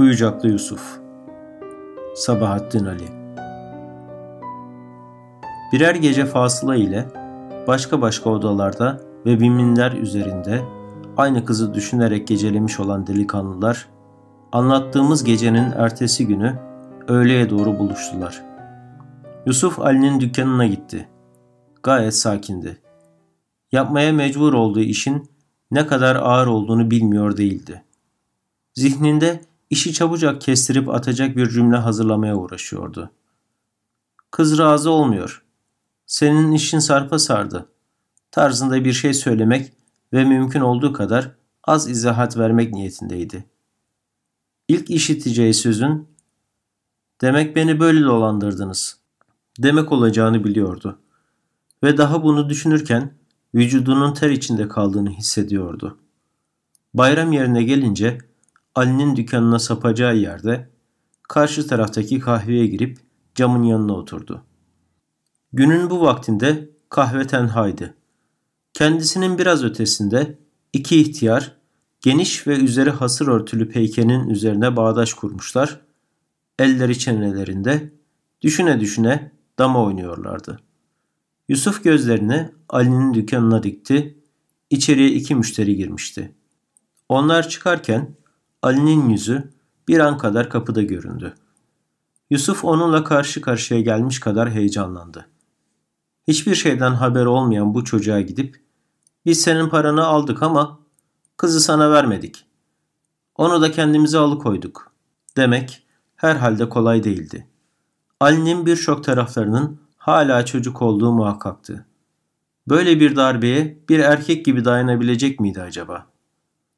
Kuyucaklı Yusuf Sabahattin Ali Birer gece fasıla ile başka başka odalarda ve biminler üzerinde aynı kızı düşünerek gecelemiş olan delikanlılar anlattığımız gecenin ertesi günü öğleye doğru buluştular. Yusuf Ali'nin dükkanına gitti. Gayet sakindi. Yapmaya mecbur olduğu işin ne kadar ağır olduğunu bilmiyor değildi. Zihninde işi çabucak kestirip atacak bir cümle hazırlamaya uğraşıyordu. Kız razı olmuyor. Senin işin sarpa sardı. Tarzında bir şey söylemek ve mümkün olduğu kadar az izahat vermek niyetindeydi. İlk işiteceği sözün ''Demek beni böyle dolandırdınız.'' demek olacağını biliyordu. Ve daha bunu düşünürken vücudunun ter içinde kaldığını hissediyordu. Bayram yerine gelince Ali'nin dükkanına sapacağı yerde karşı taraftaki kahveye girip camın yanına oturdu. Günün bu vaktinde kahve tenhaydı. Kendisinin biraz ötesinde iki ihtiyar geniş ve üzeri hasır örtülü peykenin üzerine bağdaş kurmuşlar. Elleri çenelerinde düşüne düşüne dama oynuyorlardı. Yusuf gözlerini Ali'nin dükkanına dikti. İçeriye iki müşteri girmişti. Onlar çıkarken Ali'nin yüzü bir an kadar kapıda göründü. Yusuf onunla karşı karşıya gelmiş kadar heyecanlandı. Hiçbir şeyden haber olmayan bu çocuğa gidip biz senin paranı aldık ama kızı sana vermedik. Onu da kendimize alıkoyduk. Demek herhalde kolay değildi. Ali'nin birçok taraflarının hala çocuk olduğu muhakkaktı. Böyle bir darbeye bir erkek gibi dayanabilecek miydi acaba?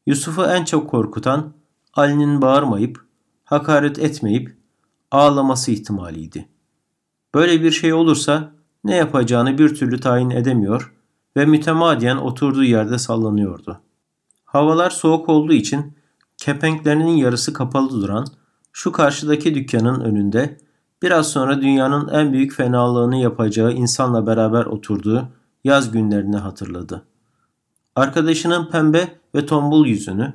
Yusuf'u en çok korkutan Ali'nin bağırmayıp, hakaret etmeyip ağlaması ihtimaliydi. Böyle bir şey olursa ne yapacağını bir türlü tayin edemiyor ve mütemadiyen oturduğu yerde sallanıyordu. Havalar soğuk olduğu için kepenklerinin yarısı kapalı duran şu karşıdaki dükkanın önünde biraz sonra dünyanın en büyük fenalığını yapacağı insanla beraber oturduğu yaz günlerini hatırladı. Arkadaşının pembe ve tombul yüzünü,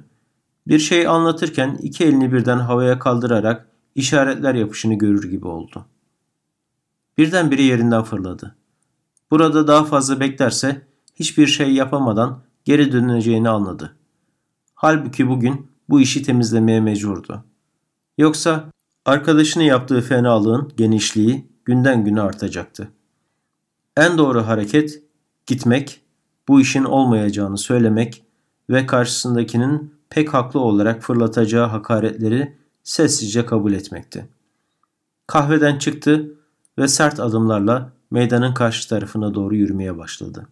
bir şey anlatırken iki elini birden havaya kaldırarak işaretler yapışını görür gibi oldu. Birden biri yerinden fırladı. Burada daha fazla beklerse hiçbir şey yapamadan geri döneceğini anladı. Halbuki bugün bu işi temizlemeye mecburdu. Yoksa arkadaşını yaptığı fenalığın genişliği günden güne artacaktı. En doğru hareket gitmek, bu işin olmayacağını söylemek ve karşısındakinin pek haklı olarak fırlatacağı hakaretleri sessizce kabul etmekti. Kahveden çıktı ve sert adımlarla meydanın karşı tarafına doğru yürümeye başladı.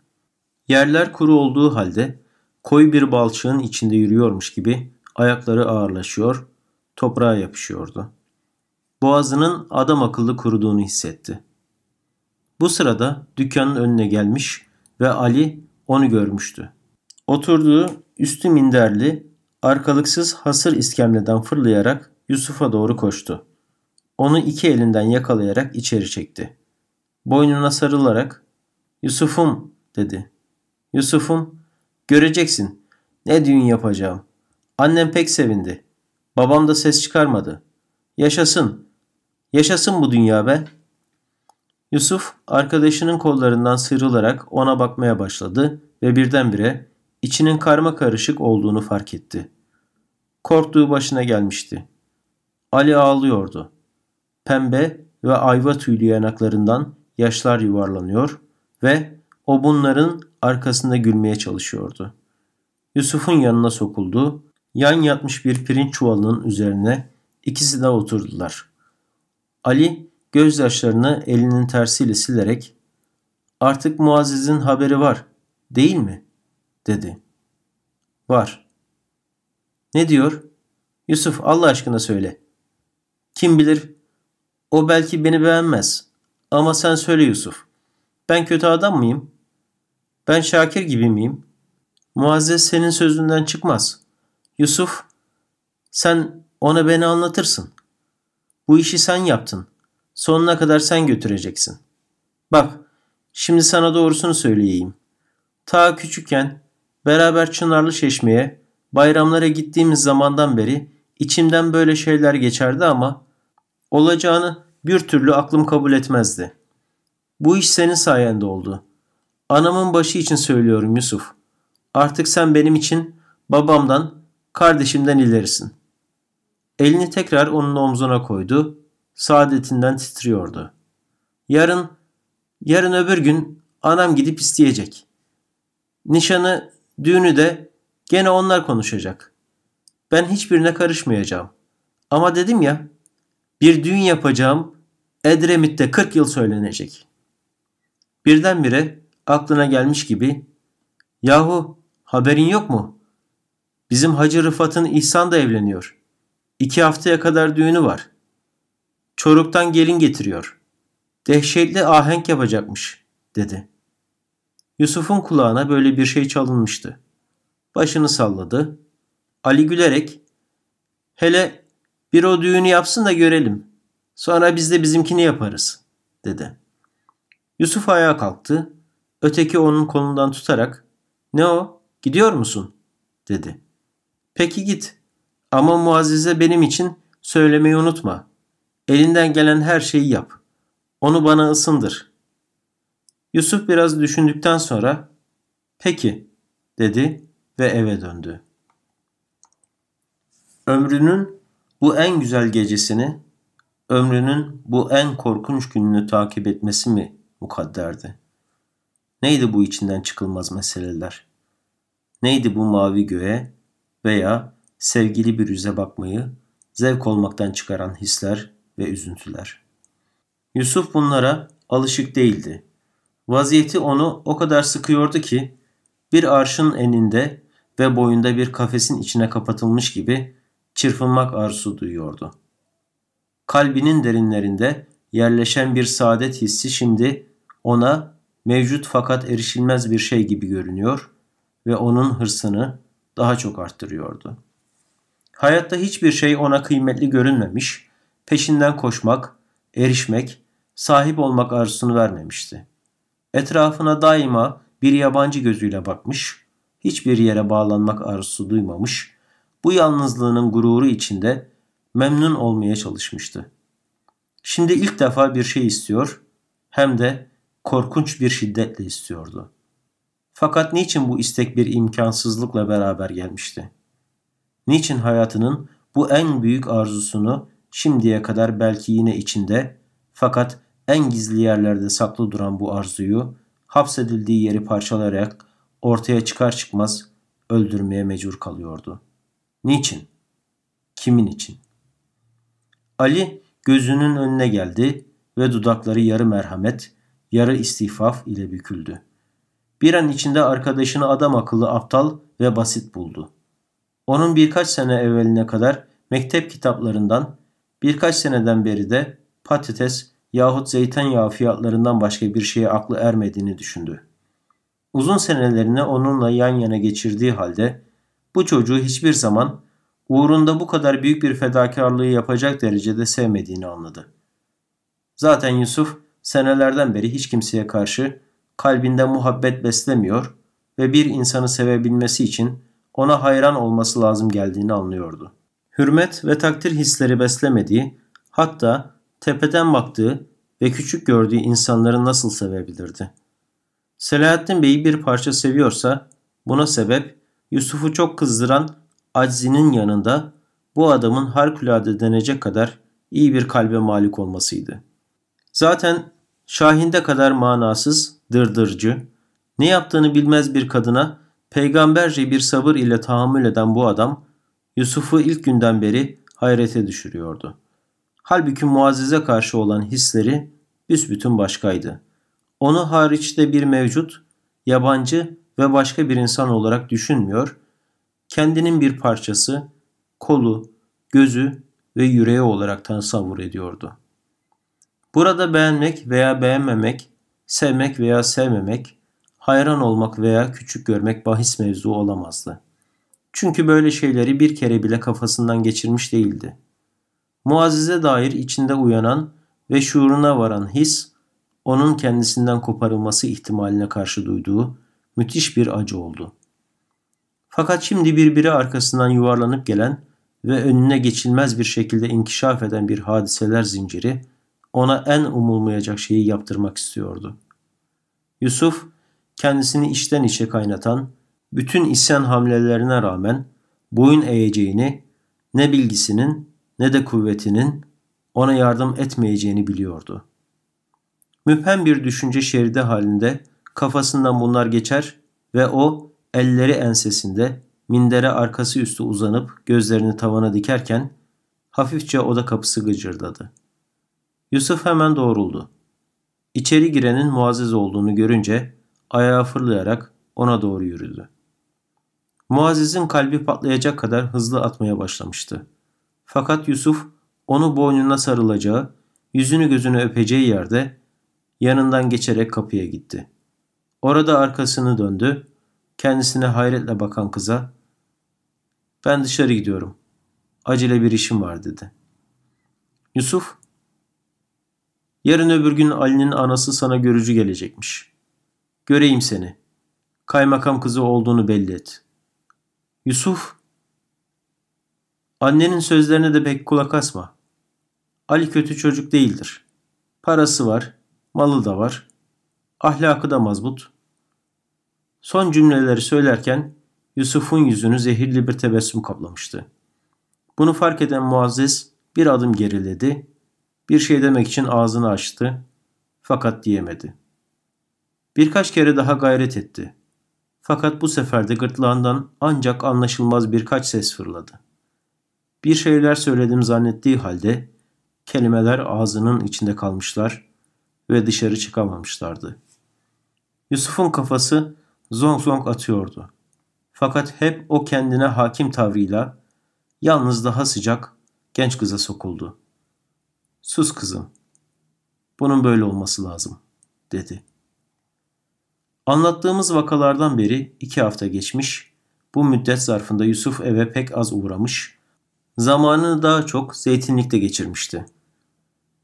Yerler kuru olduğu halde koyu bir balçığın içinde yürüyormuş gibi ayakları ağırlaşıyor, toprağa yapışıyordu. Boğazının adam akıllı kuruduğunu hissetti. Bu sırada dükkanın önüne gelmiş ve Ali onu görmüştü. Oturduğu üstü minderli Arkalıksız hasır iskemleden fırlayarak Yusuf'a doğru koştu. Onu iki elinden yakalayarak içeri çekti. Boynuna sarılarak Yusuf'um dedi. Yusuf'um göreceksin ne düğün yapacağım. Annem pek sevindi. Babam da ses çıkarmadı. Yaşasın. Yaşasın bu dünya be. Yusuf arkadaşının kollarından sıyrılarak ona bakmaya başladı ve birdenbire İçinin karma karışık olduğunu fark etti. Korktuğu başına gelmişti. Ali ağlıyordu. Pembe ve ayva tüylü yanaklarından yaşlar yuvarlanıyor ve o bunların arkasında gülmeye çalışıyordu. Yusuf'un yanına sokuldu. Yan yatmış bir pirinç çuvalının üzerine ikisi de oturdular. Ali gözyaşlarını elinin tersiyle silerek ''Artık Muazzez'in haberi var değil mi?'' dedi. Var. Ne diyor? Yusuf Allah aşkına söyle. Kim bilir? O belki beni beğenmez. Ama sen söyle Yusuf. Ben kötü adam mıyım? Ben Şakir gibi miyim? Muazzez senin sözünden çıkmaz. Yusuf, sen ona beni anlatırsın. Bu işi sen yaptın. Sonuna kadar sen götüreceksin. Bak, şimdi sana doğrusunu söyleyeyim. Ta küçükken Beraber Çınarlı Çeşme'ye, bayramlara gittiğimiz zamandan beri içimden böyle şeyler geçerdi ama olacağını bir türlü aklım kabul etmezdi. Bu iş senin sayende oldu. Anamın başı için söylüyorum Yusuf. Artık sen benim için babamdan, kardeşimden ilerisin. Elini tekrar onun omzuna koydu. Saadetinden titriyordu. Yarın, yarın öbür gün anam gidip isteyecek. Nişanı Düğünü de gene onlar konuşacak. Ben hiçbirine karışmayacağım. Ama dedim ya bir düğün yapacağım Edremit'te 40 yıl söylenecek. Birdenbire aklına gelmiş gibi yahu haberin yok mu? Bizim Hacı Rıfat'ın İhsan da evleniyor. İki haftaya kadar düğünü var. Çoruk'tan gelin getiriyor. Dehşetli ahenk yapacakmış dedi.'' Yusuf'un kulağına böyle bir şey çalınmıştı. Başını salladı. Ali gülerek hele bir o düğünü yapsın da görelim. Sonra biz de bizimkini yaparız dedi. Yusuf ayağa kalktı. Öteki onun kolundan tutarak ne o gidiyor musun dedi. Peki git ama Muazzez'e benim için söylemeyi unutma. Elinden gelen her şeyi yap. Onu bana ısındır. Yusuf biraz düşündükten sonra peki dedi ve eve döndü. Ömrünün bu en güzel gecesini, ömrünün bu en korkunç gününü takip etmesi mi mukadderdi? Neydi bu içinden çıkılmaz meseleler? Neydi bu mavi göğe veya sevgili bir yüze bakmayı zevk olmaktan çıkaran hisler ve üzüntüler? Yusuf bunlara alışık değildi. Vaziyeti onu o kadar sıkıyordu ki bir arşın eninde ve boyunda bir kafesin içine kapatılmış gibi çırpınmak arzusu duyuyordu. Kalbinin derinlerinde yerleşen bir saadet hissi şimdi ona mevcut fakat erişilmez bir şey gibi görünüyor ve onun hırsını daha çok arttırıyordu. Hayatta hiçbir şey ona kıymetli görünmemiş, peşinden koşmak, erişmek, sahip olmak arzusunu vermemişti. Etrafına daima bir yabancı gözüyle bakmış, hiçbir yere bağlanmak arzusu duymamış, bu yalnızlığının gururu içinde memnun olmaya çalışmıştı. Şimdi ilk defa bir şey istiyor hem de korkunç bir şiddetle istiyordu. Fakat niçin bu istek bir imkansızlıkla beraber gelmişti? Niçin hayatının bu en büyük arzusunu şimdiye kadar belki yine içinde fakat en gizli yerlerde saklı duran bu arzuyu hapsedildiği yeri parçalayarak ortaya çıkar çıkmaz öldürmeye mecbur kalıyordu. Niçin? Kimin için? Ali gözünün önüne geldi ve dudakları yarı merhamet, yarı istifaf ile büküldü. Bir an içinde arkadaşını adam akıllı aptal ve basit buldu. Onun birkaç sene evveline kadar mektep kitaplarından, birkaç seneden beri de patates yahut zeytinyağı fiyatlarından başka bir şeye aklı ermediğini düşündü. Uzun senelerini onunla yan yana geçirdiği halde bu çocuğu hiçbir zaman uğrunda bu kadar büyük bir fedakarlığı yapacak derecede sevmediğini anladı. Zaten Yusuf senelerden beri hiç kimseye karşı kalbinde muhabbet beslemiyor ve bir insanı sevebilmesi için ona hayran olması lazım geldiğini anlıyordu. Hürmet ve takdir hisleri beslemediği, hatta tepeden baktığı ve küçük gördüğü insanları nasıl sevebilirdi? Selahattin Bey'i bir parça seviyorsa buna sebep Yusuf'u çok kızdıran aczinin yanında bu adamın harikulade denecek kadar iyi bir kalbe malik olmasıydı. Zaten Şahin'de kadar manasız, dırdırcı, ne yaptığını bilmez bir kadına peygamberce bir sabır ile tahammül eden bu adam Yusuf'u ilk günden beri hayrete düşürüyordu.'' Halbuki Muazzez'e karşı olan hisleri büsbütün başkaydı. Onu hariçte bir mevcut, yabancı ve başka bir insan olarak düşünmüyor, kendinin bir parçası, kolu, gözü ve yüreği olarak tasavvur ediyordu. Burada beğenmek veya beğenmemek, sevmek veya sevmemek, hayran olmak veya küçük görmek bahis mevzu olamazdı. Çünkü böyle şeyleri bir kere bile kafasından geçirmiş değildi. Muazize dair içinde uyanan ve şuuruna varan his, onun kendisinden koparılması ihtimaline karşı duyduğu müthiş bir acı oldu. Fakat şimdi birbiri arkasından yuvarlanıp gelen ve önüne geçilmez bir şekilde inkişaf eden bir hadiseler zinciri ona en umulmayacak şeyi yaptırmak istiyordu. Yusuf kendisini içten içe kaynatan bütün isyan hamlelerine rağmen boyun eğeceğini ne bilgisinin ne de kuvvetinin ona yardım etmeyeceğini biliyordu. Müphem bir düşünce şeridi halinde kafasından bunlar geçer ve o elleri ensesinde mindere arkası üstü uzanıp gözlerini tavana dikerken hafifçe oda kapısı gıcırdadı. Yusuf hemen doğruldu. İçeri girenin Muazzez olduğunu görünce ayağa fırlayarak ona doğru yürüdü. Muazzez'in kalbi patlayacak kadar hızlı atmaya başlamıştı. Fakat Yusuf onu boynuna sarılacağı, yüzünü gözünü öpeceği yerde yanından geçerek kapıya gitti. Orada arkasını döndü, kendisine hayretle bakan kıza ''Ben dışarı gidiyorum, acele bir işim var.'' dedi. Yusuf ''Yarın öbür gün Ali'nin anası sana görücü gelecekmiş. Göreyim seni. Kaymakam kızı olduğunu belli et.'' Yusuf Annenin sözlerine de pek kulak asma. Ali kötü çocuk değildir. Parası var, malı da var. Ahlakı da mazbut. Son cümleleri söylerken Yusuf'un yüzünü zehirli bir tebessüm kaplamıştı. Bunu fark eden Muazzez bir adım geriledi. Bir şey demek için ağzını açtı. Fakat diyemedi. Birkaç kere daha gayret etti. Fakat bu sefer de gırtlağından ancak anlaşılmaz birkaç ses fırladı. Bir şeyler söyledim zannettiği halde kelimeler ağzının içinde kalmışlar ve dışarı çıkamamışlardı. Yusuf'un kafası zong zong atıyordu. Fakat hep o kendine hakim tavrıyla yalnız daha sıcak genç kıza sokuldu. Sus kızım. Bunun böyle olması lazım dedi. Anlattığımız vakalardan beri iki hafta geçmiş. Bu müddet zarfında Yusuf eve pek az uğramış zamanını daha çok zeytinlikte geçirmişti.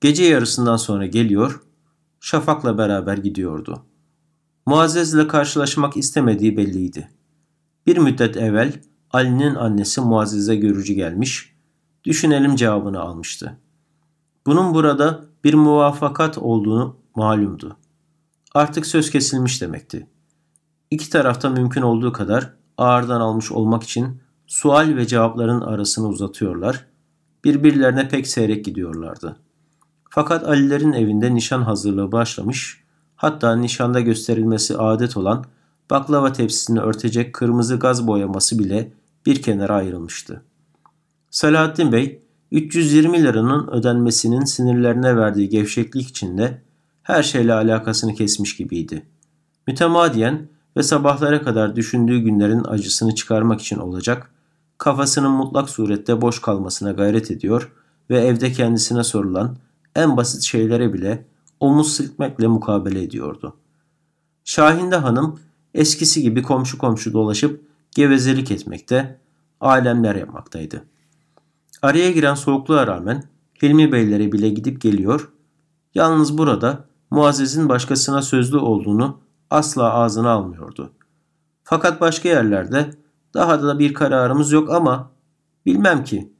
Gece yarısından sonra geliyor, Şafak'la beraber gidiyordu. Muazzez'le karşılaşmak istemediği belliydi. Bir müddet evvel Ali'nin annesi Muazzez'e görücü gelmiş, düşünelim cevabını almıştı. Bunun burada bir muvafakat olduğunu malumdu. Artık söz kesilmiş demekti. İki tarafta mümkün olduğu kadar ağırdan almış olmak için sual ve cevapların arasını uzatıyorlar. Birbirlerine pek seyrek gidiyorlardı. Fakat Alilerin evinde nişan hazırlığı başlamış, hatta nişanda gösterilmesi adet olan baklava tepsisini örtecek kırmızı gaz boyaması bile bir kenara ayrılmıştı. Selahattin Bey, 320 liranın ödenmesinin sinirlerine verdiği gevşeklik içinde her şeyle alakasını kesmiş gibiydi. Mütemadiyen ve sabahlara kadar düşündüğü günlerin acısını çıkarmak için olacak kafasının mutlak surette boş kalmasına gayret ediyor ve evde kendisine sorulan en basit şeylere bile omuz sıkmakla mukabele ediyordu. Şahinde Hanım eskisi gibi komşu komşu dolaşıp gevezelik etmekte, alemler yapmaktaydı. Araya giren soğukluğa rağmen Hilmi Beylere bile gidip geliyor, yalnız burada Muazzez'in başkasına sözlü olduğunu asla ağzına almıyordu. Fakat başka yerlerde daha da bir kararımız yok ama bilmem ki.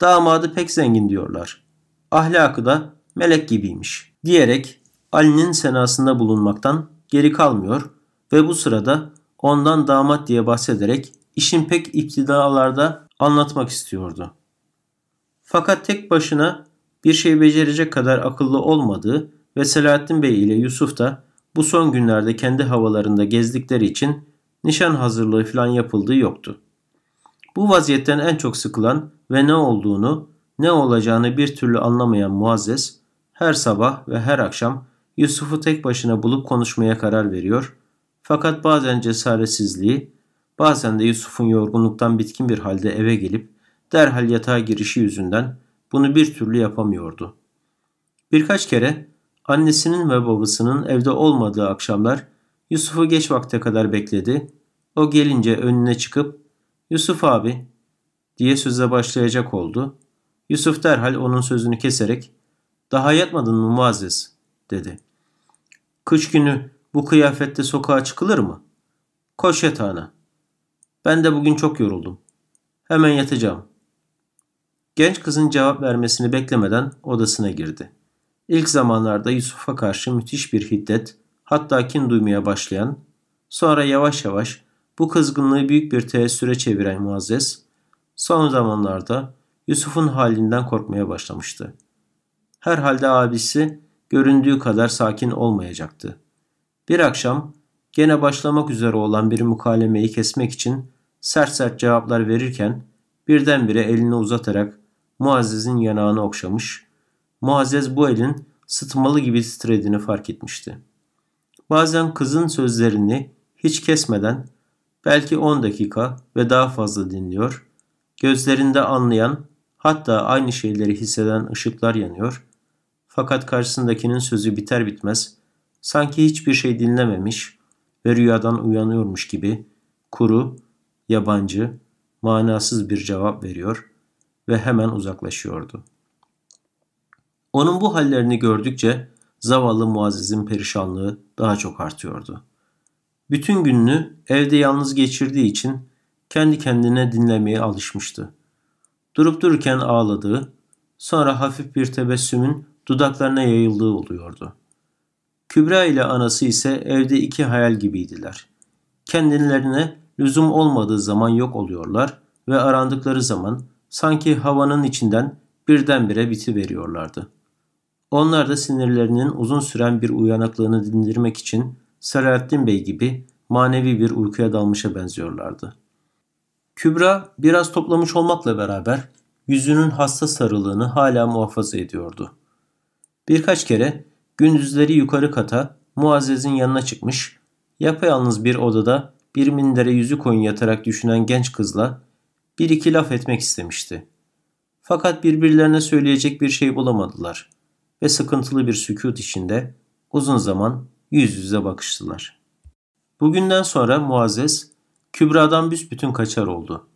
Damadı pek zengin diyorlar. Ahlakı da melek gibiymiş diyerek Ali'nin senasında bulunmaktan geri kalmıyor ve bu sırada ondan damat diye bahsederek işin pek iptidalarda anlatmak istiyordu. Fakat tek başına bir şey becerecek kadar akıllı olmadığı ve Selahattin Bey ile Yusuf da bu son günlerde kendi havalarında gezdikleri için nişan hazırlığı falan yapıldığı yoktu. Bu vaziyetten en çok sıkılan ve ne olduğunu, ne olacağını bir türlü anlamayan Muazzez, her sabah ve her akşam Yusuf'u tek başına bulup konuşmaya karar veriyor. Fakat bazen cesaretsizliği, bazen de Yusuf'un yorgunluktan bitkin bir halde eve gelip derhal yatağa girişi yüzünden bunu bir türlü yapamıyordu. Birkaç kere annesinin ve babasının evde olmadığı akşamlar Yusuf'u geç vakte kadar bekledi. O gelince önüne çıkıp Yusuf abi diye söze başlayacak oldu. Yusuf derhal onun sözünü keserek daha yatmadın mı Muazzez dedi. Kış günü bu kıyafette sokağa çıkılır mı? Koş yatağına. Ben de bugün çok yoruldum. Hemen yatacağım. Genç kızın cevap vermesini beklemeden odasına girdi. İlk zamanlarda Yusuf'a karşı müthiş bir hiddet, hatta kin duymaya başlayan, sonra yavaş yavaş bu kızgınlığı büyük bir teessüre çeviren Muazzez, son zamanlarda Yusuf'un halinden korkmaya başlamıştı. Herhalde abisi göründüğü kadar sakin olmayacaktı. Bir akşam gene başlamak üzere olan bir mukalemeyi kesmek için sert sert cevaplar verirken birdenbire elini uzatarak Muazzez'in yanağını okşamış, Muazzez bu elin sıtmalı gibi titrediğini fark etmişti.'' Bazen kızın sözlerini hiç kesmeden belki 10 dakika ve daha fazla dinliyor. Gözlerinde anlayan hatta aynı şeyleri hisseden ışıklar yanıyor. Fakat karşısındakinin sözü biter bitmez sanki hiçbir şey dinlememiş ve rüyadan uyanıyormuş gibi kuru, yabancı, manasız bir cevap veriyor ve hemen uzaklaşıyordu. Onun bu hallerini gördükçe zavallı Muazzez'in perişanlığı daha çok artıyordu. Bütün gününü evde yalnız geçirdiği için kendi kendine dinlemeye alışmıştı. Durup dururken ağladığı, sonra hafif bir tebessümün dudaklarına yayıldığı oluyordu. Kübra ile anası ise evde iki hayal gibiydiler. Kendilerine lüzum olmadığı zaman yok oluyorlar ve arandıkları zaman sanki havanın içinden birdenbire bitiveriyorlardı.'' Onlar da sinirlerinin uzun süren bir uyanıklığını dindirmek için Selahattin Bey gibi manevi bir uykuya dalmışa benziyorlardı. Kübra biraz toplamış olmakla beraber yüzünün hasta sarılığını hala muhafaza ediyordu. Birkaç kere gündüzleri yukarı kata Muazzez'in yanına çıkmış, yapayalnız bir odada bir mindere yüzü koyun yatarak düşünen genç kızla bir iki laf etmek istemişti. Fakat birbirlerine söyleyecek bir şey bulamadılar ve sıkıntılı bir sükut içinde uzun zaman yüz yüze bakıştılar. Bugünden sonra Muazzez Kübra'dan büsbütün kaçar oldu.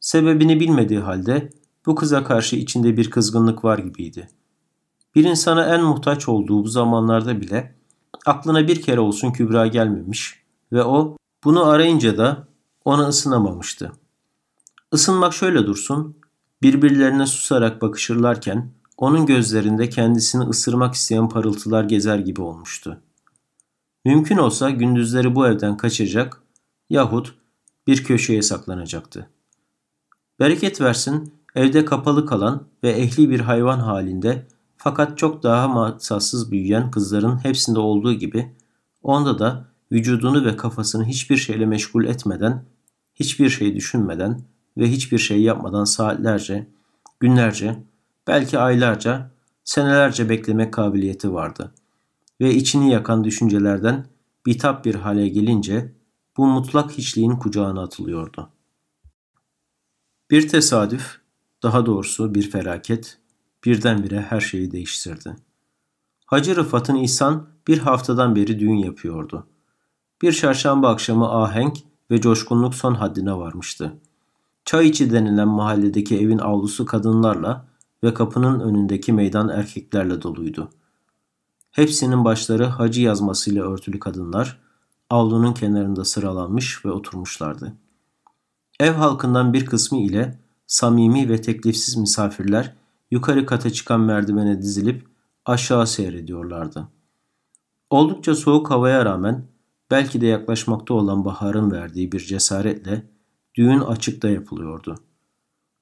Sebebini bilmediği halde bu kıza karşı içinde bir kızgınlık var gibiydi. Bir insana en muhtaç olduğu bu zamanlarda bile aklına bir kere olsun Kübra gelmemiş ve o bunu arayınca da ona ısınamamıştı. Isınmak şöyle dursun, birbirlerine susarak bakışırlarken onun gözlerinde kendisini ısırmak isteyen parıltılar gezer gibi olmuştu. Mümkün olsa gündüzleri bu evden kaçacak yahut bir köşeye saklanacaktı. Bereket versin evde kapalı kalan ve ehli bir hayvan halinde fakat çok daha masatsız büyüyen kızların hepsinde olduğu gibi onda da vücudunu ve kafasını hiçbir şeyle meşgul etmeden, hiçbir şey düşünmeden ve hiçbir şey yapmadan saatlerce, günlerce belki aylarca, senelerce beklemek kabiliyeti vardı. Ve içini yakan düşüncelerden bitap bir hale gelince bu mutlak hiçliğin kucağına atılıyordu. Bir tesadüf, daha doğrusu bir felaket, birdenbire her şeyi değiştirdi. Hacı Rıfat'ın İhsan bir haftadan beri düğün yapıyordu. Bir çarşamba akşamı ahenk ve coşkunluk son haddine varmıştı. Çay içi denilen mahalledeki evin avlusu kadınlarla ve kapının önündeki meydan erkeklerle doluydu. Hepsinin başları hacı yazmasıyla örtülü kadınlar, avlunun kenarında sıralanmış ve oturmuşlardı. Ev halkından bir kısmı ile samimi ve teklifsiz misafirler yukarı kata çıkan merdivene dizilip aşağı seyrediyorlardı. Oldukça soğuk havaya rağmen belki de yaklaşmakta olan baharın verdiği bir cesaretle düğün açıkta yapılıyordu.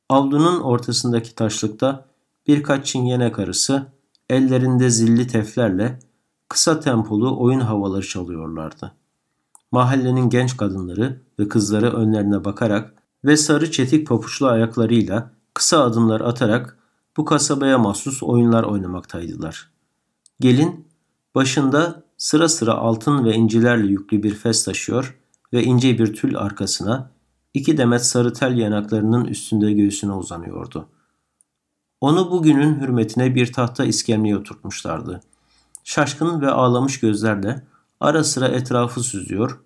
Avlunun ortasındaki taşlıkta Birkaç çingene karısı ellerinde zilli teflerle kısa tempolu oyun havaları çalıyorlardı. Mahallenin genç kadınları ve kızları önlerine bakarak ve sarı çetik papuçlu ayaklarıyla kısa adımlar atarak bu kasabaya mahsus oyunlar oynamaktaydılar. Gelin başında sıra sıra altın ve incilerle yüklü bir fes taşıyor ve ince bir tül arkasına iki demet sarı tel yanaklarının üstünde göğsüne uzanıyordu.'' Onu bugünün hürmetine bir tahta iskemleye oturtmuşlardı. Şaşkın ve ağlamış gözlerle ara sıra etrafı süzüyor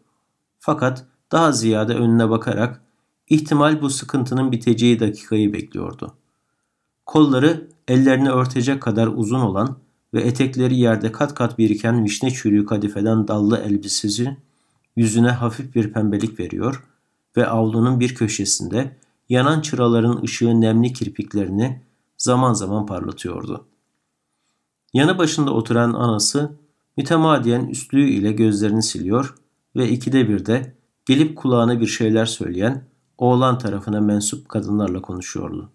fakat daha ziyade önüne bakarak ihtimal bu sıkıntının biteceği dakikayı bekliyordu. Kolları ellerini örtecek kadar uzun olan ve etekleri yerde kat kat biriken vişne çürüğü kadifeden dallı elbisesi yüzüne hafif bir pembelik veriyor ve avlunun bir köşesinde yanan çıraların ışığı nemli kirpiklerini zaman zaman parlatıyordu. Yanı başında oturan anası mütemadiyen üstlüğü ile gözlerini siliyor ve ikide bir de gelip kulağına bir şeyler söyleyen oğlan tarafına mensup kadınlarla konuşuyordu.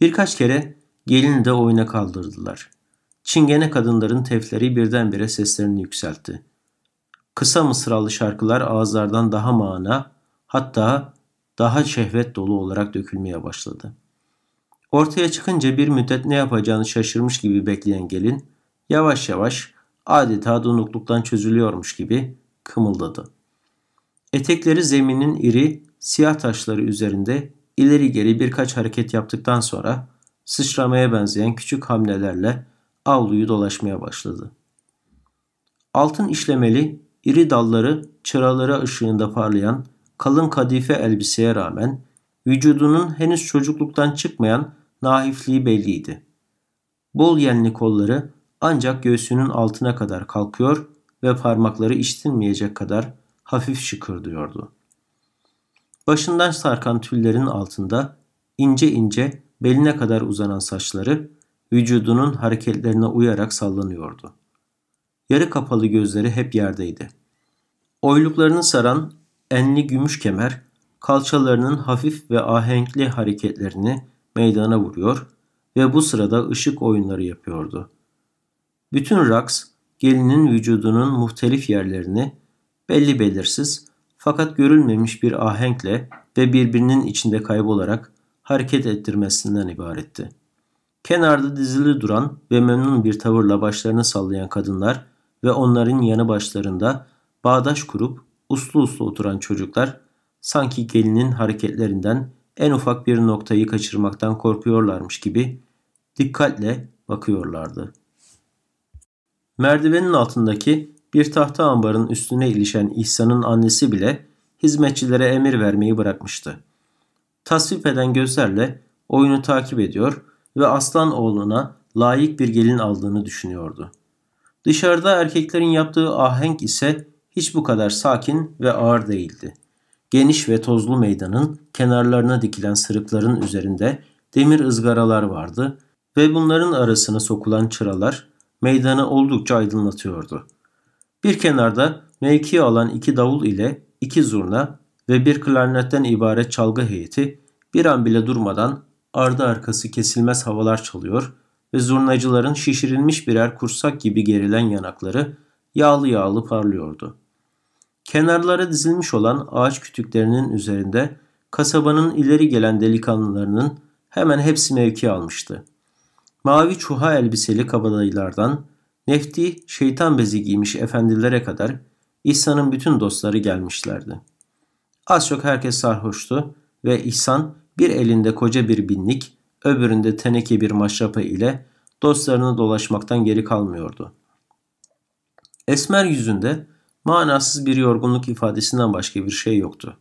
Birkaç kere gelini de oyuna kaldırdılar. Çingene kadınların tefleri birdenbire seslerini yükseltti. Kısa mısralı şarkılar ağızlardan daha mana, hatta daha şehvet dolu olarak dökülmeye başladı.'' Ortaya çıkınca bir müddet ne yapacağını şaşırmış gibi bekleyen gelin yavaş yavaş adeta donukluktan çözülüyormuş gibi kımıldadı. Etekleri zeminin iri siyah taşları üzerinde ileri geri birkaç hareket yaptıktan sonra sıçramaya benzeyen küçük hamlelerle avluyu dolaşmaya başladı. Altın işlemeli, iri dalları çıraları ışığında parlayan kalın kadife elbiseye rağmen Vücudunun henüz çocukluktan çıkmayan naifliği belliydi. Bol yenli kolları ancak göğsünün altına kadar kalkıyor ve parmakları iştinmeyecek kadar hafif şıkırdıyordu. Başından sarkan tüllerin altında ince ince beline kadar uzanan saçları vücudunun hareketlerine uyarak sallanıyordu. Yarı kapalı gözleri hep yerdeydi. Oyluklarını saran enli gümüş kemer kalçalarının hafif ve ahenkli hareketlerini meydana vuruyor ve bu sırada ışık oyunları yapıyordu. Bütün raks gelinin vücudunun muhtelif yerlerini belli belirsiz fakat görülmemiş bir ahenkle ve birbirinin içinde kaybolarak hareket ettirmesinden ibaretti. Kenarda dizili duran ve memnun bir tavırla başlarını sallayan kadınlar ve onların yanı başlarında bağdaş kurup uslu uslu oturan çocuklar sanki gelinin hareketlerinden en ufak bir noktayı kaçırmaktan korkuyorlarmış gibi dikkatle bakıyorlardı. Merdivenin altındaki bir tahta ambarın üstüne ilişen İhsan'ın annesi bile hizmetçilere emir vermeyi bırakmıştı. Tasvip eden gözlerle oyunu takip ediyor ve aslan oğluna layık bir gelin aldığını düşünüyordu. Dışarıda erkeklerin yaptığı ahenk ise hiç bu kadar sakin ve ağır değildi.'' Geniş ve tozlu meydanın kenarlarına dikilen sırıkların üzerinde demir ızgaralar vardı ve bunların arasına sokulan çıralar meydanı oldukça aydınlatıyordu. Bir kenarda mevki alan iki davul ile iki zurna ve bir klarnetten ibaret çalgı heyeti bir an bile durmadan ardı arkası kesilmez havalar çalıyor ve zurnacıların şişirilmiş birer kursak gibi gerilen yanakları yağlı yağlı parlıyordu.'' Kenarlara dizilmiş olan ağaç kütüklerinin üzerinde kasabanın ileri gelen delikanlılarının hemen hepsi mevki almıştı. Mavi çuha elbiseli kabadayılardan nefti şeytan bezi giymiş efendilere kadar İhsan'ın bütün dostları gelmişlerdi. Az çok herkes sarhoştu ve İhsan bir elinde koca bir binlik, öbüründe teneke bir maşrapa ile dostlarını dolaşmaktan geri kalmıyordu. Esmer yüzünde Manasız bir yorgunluk ifadesinden başka bir şey yoktu.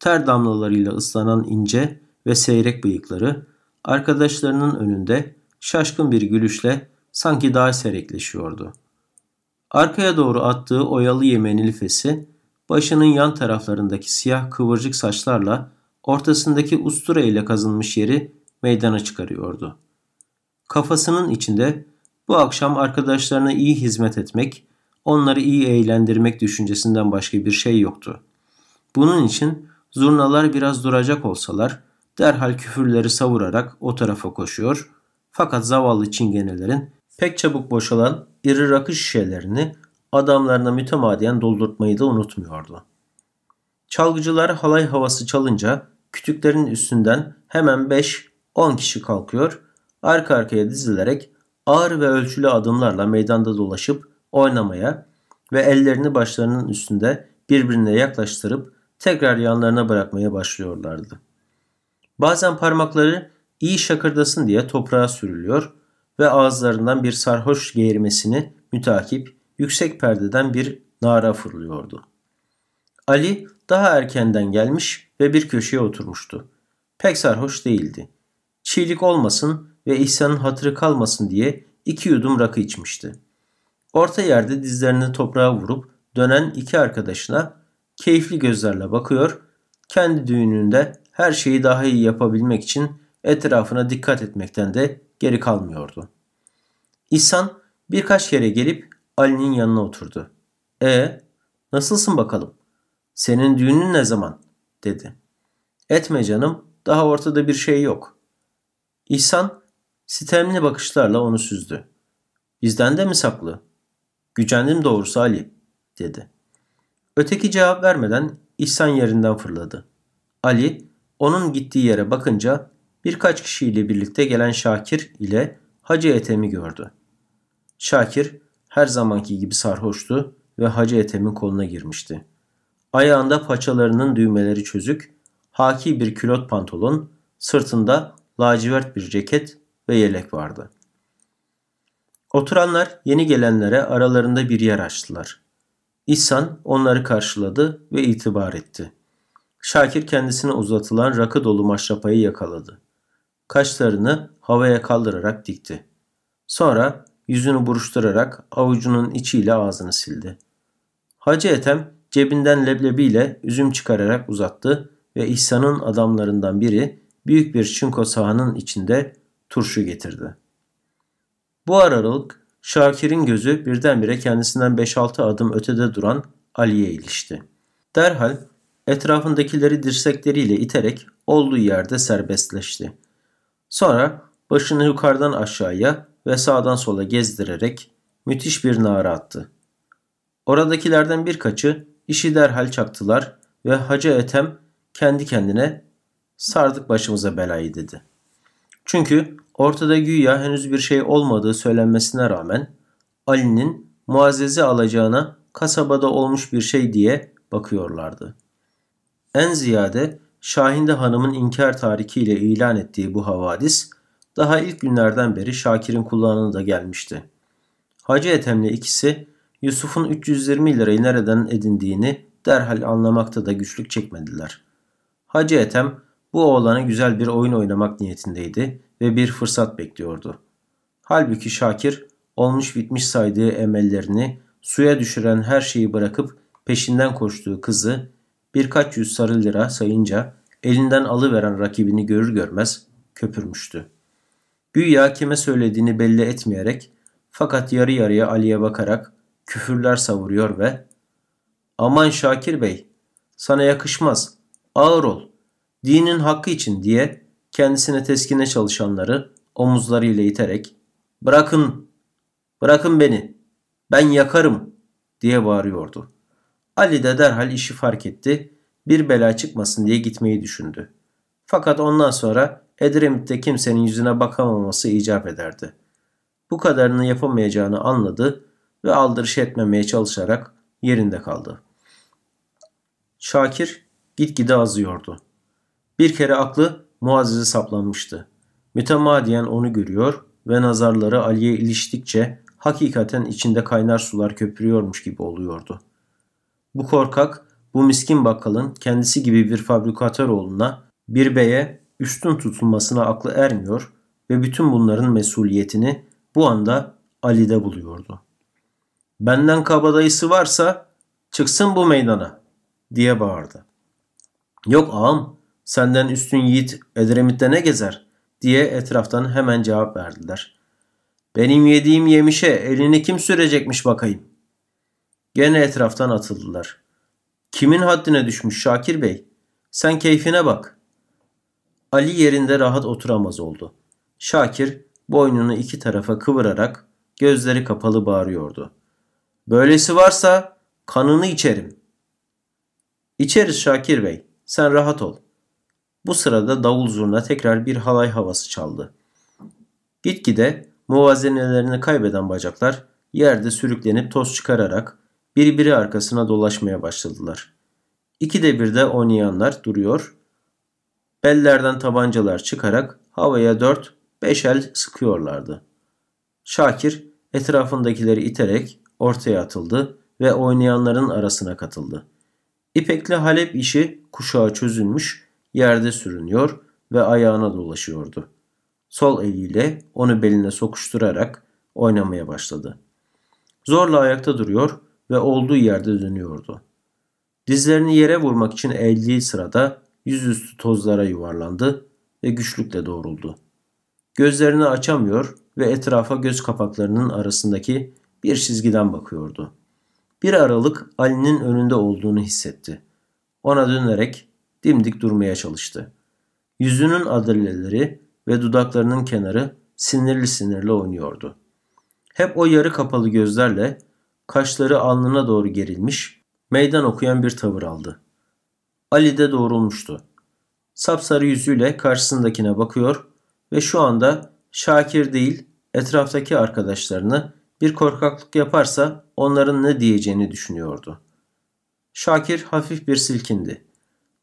Ter damlalarıyla ıslanan ince ve seyrek bıyıkları arkadaşlarının önünde şaşkın bir gülüşle sanki daha serekleşiyordu. Arkaya doğru attığı oyalı yemenili lifesi, başının yan taraflarındaki siyah kıvırcık saçlarla ortasındaki ustura ile kazınmış yeri meydana çıkarıyordu. Kafasının içinde bu akşam arkadaşlarına iyi hizmet etmek onları iyi eğlendirmek düşüncesinden başka bir şey yoktu. Bunun için zurnalar biraz duracak olsalar derhal küfürleri savurarak o tarafa koşuyor fakat zavallı çingenelerin pek çabuk boşalan iri rakı şişelerini adamlarına mütemadiyen doldurtmayı da unutmuyordu. Çalgıcılar halay havası çalınca kütüklerin üstünden hemen 5-10 kişi kalkıyor, arka arkaya dizilerek ağır ve ölçülü adımlarla meydanda dolaşıp oynamaya ve ellerini başlarının üstünde birbirine yaklaştırıp tekrar yanlarına bırakmaya başlıyorlardı. Bazen parmakları iyi şakırdasın diye toprağa sürülüyor ve ağızlarından bir sarhoş geğirmesini mütakip yüksek perdeden bir nara fırlıyordu. Ali daha erkenden gelmiş ve bir köşeye oturmuştu. Pek sarhoş değildi. Çiğlik olmasın ve İhsan'ın hatırı kalmasın diye iki yudum rakı içmişti.'' Orta yerde dizlerini toprağa vurup dönen iki arkadaşına keyifli gözlerle bakıyor. Kendi düğününde her şeyi daha iyi yapabilmek için etrafına dikkat etmekten de geri kalmıyordu. İhsan birkaç kere gelip Ali'nin yanına oturdu. E nasılsın bakalım? Senin düğünün ne zaman? dedi. Etme canım daha ortada bir şey yok. İhsan sitemli bakışlarla onu süzdü. Bizden de mi saklı? Gücendim doğrusu Ali dedi. Öteki cevap vermeden İhsan yerinden fırladı. Ali onun gittiği yere bakınca birkaç kişiyle birlikte gelen Şakir ile Hacı Ethem'i gördü. Şakir her zamanki gibi sarhoştu ve Hacı Ethem'in koluna girmişti. Ayağında paçalarının düğmeleri çözük, haki bir külot pantolon, sırtında lacivert bir ceket ve yelek vardı.'' Oturanlar yeni gelenlere aralarında bir yer açtılar. İhsan onları karşıladı ve itibar etti. Şakir kendisine uzatılan rakı dolu maşrapayı yakaladı. Kaşlarını havaya kaldırarak dikti. Sonra yüzünü buruşturarak avucunun içiyle ağzını sildi. Hacı Ethem cebinden leblebiyle üzüm çıkararak uzattı ve İhsan'ın adamlarından biri büyük bir çinko sahanın içinde turşu getirdi.'' Bu aralık Şakir'in gözü birdenbire kendisinden 5-6 adım ötede duran Ali'ye ilişti. Derhal etrafındakileri dirsekleriyle iterek olduğu yerde serbestleşti. Sonra başını yukarıdan aşağıya ve sağdan sola gezdirerek müthiş bir nara attı. Oradakilerden birkaçı işi derhal çaktılar ve Hacı Etem kendi kendine sardık başımıza belayı dedi.'' Çünkü ortada güya henüz bir şey olmadığı söylenmesine rağmen Ali'nin Muazzez'i alacağına kasabada olmuş bir şey diye bakıyorlardı. En ziyade Şahinde Hanım'ın inkar tarikiyle ilan ettiği bu havadis daha ilk günlerden beri Şakir'in kulağına da gelmişti. Hacı Ethem'le ikisi Yusuf'un 320 lirayı nereden edindiğini derhal anlamakta da güçlük çekmediler. Hacı Ethem bu oğlanı güzel bir oyun oynamak niyetindeydi ve bir fırsat bekliyordu. Halbuki Şakir olmuş bitmiş saydığı emellerini suya düşüren her şeyi bırakıp peşinden koştuğu kızı birkaç yüz sarı lira sayınca elinden alıveren rakibini görür görmez köpürmüştü. Güya kime söylediğini belli etmeyerek fakat yarı yarıya Ali'ye bakarak küfürler savuruyor ve ''Aman Şakir Bey, sana yakışmaz, ağır ol.'' dinin hakkı için diye kendisine teskine çalışanları omuzlarıyla iterek bırakın, bırakın beni, ben yakarım diye bağırıyordu. Ali de derhal işi fark etti. Bir bela çıkmasın diye gitmeyi düşündü. Fakat ondan sonra Edremit'te kimsenin yüzüne bakamaması icap ederdi. Bu kadarını yapamayacağını anladı ve aldırış etmemeye çalışarak yerinde kaldı. Şakir gitgide azıyordu. Bir kere aklı Muazzez'e saplanmıştı. Mütemadiyen onu görüyor ve nazarları Ali'ye iliştikçe hakikaten içinde kaynar sular köpürüyormuş gibi oluyordu. Bu korkak, bu miskin bakkalın kendisi gibi bir fabrikatör oğluna, bir beye üstün tutulmasına aklı ermiyor ve bütün bunların mesuliyetini bu anda Ali'de buluyordu. Benden kabadayısı varsa çıksın bu meydana diye bağırdı. Yok ağam Senden üstün yiğit Edremit'te ne gezer? diye etraftan hemen cevap verdiler. Benim yediğim yemişe elini kim sürecekmiş bakayım? Gene etraftan atıldılar. Kimin haddine düşmüş Şakir Bey? Sen keyfine bak. Ali yerinde rahat oturamaz oldu. Şakir boynunu iki tarafa kıvırarak gözleri kapalı bağırıyordu. Böylesi varsa kanını içerim. İçeriz Şakir Bey. Sen rahat ol.'' Bu sırada davul zurna tekrar bir halay havası çaldı. Gitgide muvazenelerini kaybeden bacaklar yerde sürüklenip toz çıkararak birbiri arkasına dolaşmaya başladılar. İki de bir de oynayanlar duruyor, bellerden tabancalar çıkarak havaya dört, beş el sıkıyorlardı. Şakir etrafındakileri iterek ortaya atıldı ve oynayanların arasına katıldı. İpekli Halep işi kuşağa çözülmüş yerde sürünüyor ve ayağına dolaşıyordu. Sol eliyle onu beline sokuşturarak oynamaya başladı. Zorla ayakta duruyor ve olduğu yerde dönüyordu. Dizlerini yere vurmak için eğildiği sırada yüzüstü tozlara yuvarlandı ve güçlükle doğruldu. Gözlerini açamıyor ve etrafa göz kapaklarının arasındaki bir çizgiden bakıyordu. Bir aralık Ali'nin önünde olduğunu hissetti. Ona dönerek dimdik durmaya çalıştı. Yüzünün adalleleri ve dudaklarının kenarı sinirli sinirli oynuyordu. Hep o yarı kapalı gözlerle kaşları alnına doğru gerilmiş, meydan okuyan bir tavır aldı. Ali de doğrulmuştu. Sapsarı yüzüyle karşısındakine bakıyor ve şu anda Şakir değil etraftaki arkadaşlarını bir korkaklık yaparsa onların ne diyeceğini düşünüyordu. Şakir hafif bir silkindi.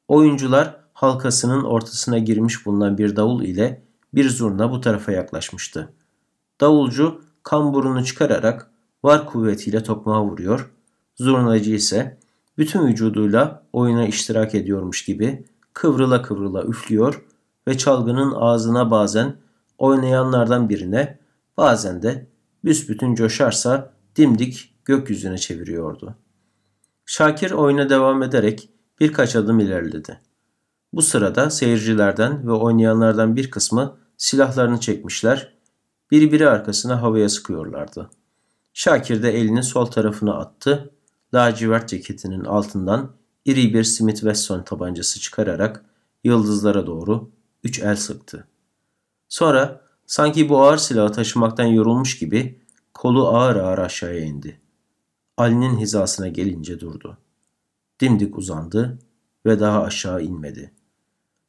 Oyuncular halkasının ortasına girmiş bulunan bir davul ile bir zurna bu tarafa yaklaşmıştı. Davulcu kamburunu çıkararak var kuvvetiyle tokmağa vuruyor. Zurnacı ise bütün vücuduyla oyuna iştirak ediyormuş gibi kıvrıla kıvrıla üflüyor ve çalgının ağzına bazen oynayanlardan birine bazen de büsbütün coşarsa dimdik gökyüzüne çeviriyordu. Şakir oyuna devam ederek birkaç adım ilerledi. Bu sırada seyircilerden ve oynayanlardan bir kısmı silahlarını çekmişler, birbiri arkasına havaya sıkıyorlardı. Şakir de elini sol tarafına attı, lacivert ceketinin altından iri bir Smith Wesson tabancası çıkararak yıldızlara doğru üç el sıktı. Sonra sanki bu ağır silahı taşımaktan yorulmuş gibi kolu ağır ağır aşağıya indi. Ali'nin hizasına gelince durdu.'' dimdik uzandı ve daha aşağı inmedi.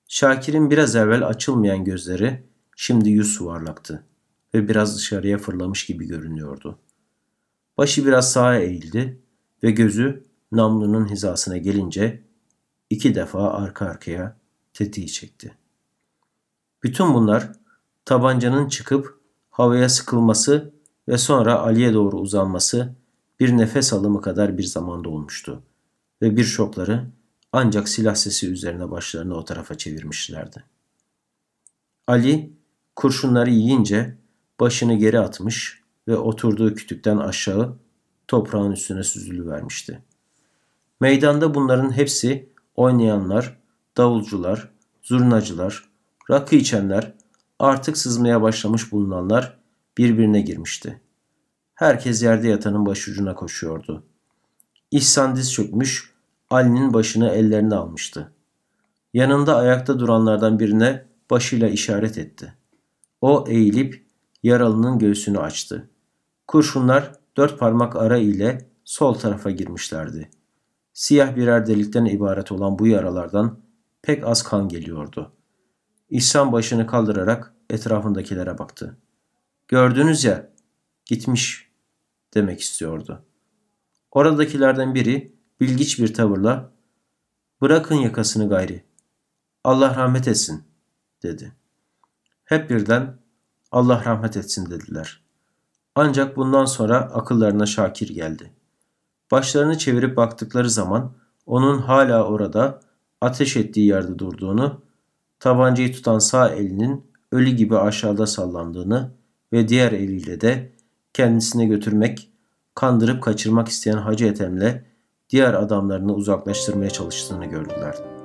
Şakir'in biraz evvel açılmayan gözleri şimdi yüz suvarlaktı ve biraz dışarıya fırlamış gibi görünüyordu. Başı biraz sağa eğildi ve gözü namlunun hizasına gelince iki defa arka arkaya tetiği çekti. Bütün bunlar tabancanın çıkıp havaya sıkılması ve sonra Ali'ye doğru uzanması bir nefes alımı kadar bir zamanda olmuştu ve birçokları ancak silah sesi üzerine başlarını o tarafa çevirmişlerdi. Ali kurşunları yiyince başını geri atmış ve oturduğu kütükten aşağı toprağın üstüne süzülüvermişti. Meydanda bunların hepsi oynayanlar, davulcular, zurnacılar, rakı içenler, artık sızmaya başlamış bulunanlar birbirine girmişti. Herkes yerde yatanın başucuna koşuyordu. İhsan diz çökmüş Ali'nin başını ellerine almıştı. Yanında ayakta duranlardan birine başıyla işaret etti. O eğilip yaralının göğsünü açtı. Kurşunlar dört parmak ara ile sol tarafa girmişlerdi. Siyah birer delikten ibaret olan bu yaralardan pek az kan geliyordu. İhsan başını kaldırarak etrafındakilere baktı. Gördünüz ya, gitmiş demek istiyordu. Oradakilerden biri bilgiç bir tavırla ''Bırakın yakasını gayri, Allah rahmet etsin.'' dedi. Hep birden ''Allah rahmet etsin.'' dediler. Ancak bundan sonra akıllarına Şakir geldi. Başlarını çevirip baktıkları zaman onun hala orada ateş ettiği yerde durduğunu, tabancayı tutan sağ elinin ölü gibi aşağıda sallandığını ve diğer eliyle de kendisine götürmek, kandırıp kaçırmak isteyen Hacı Ethem'le diğer adamlarını uzaklaştırmaya çalıştığını gördüler.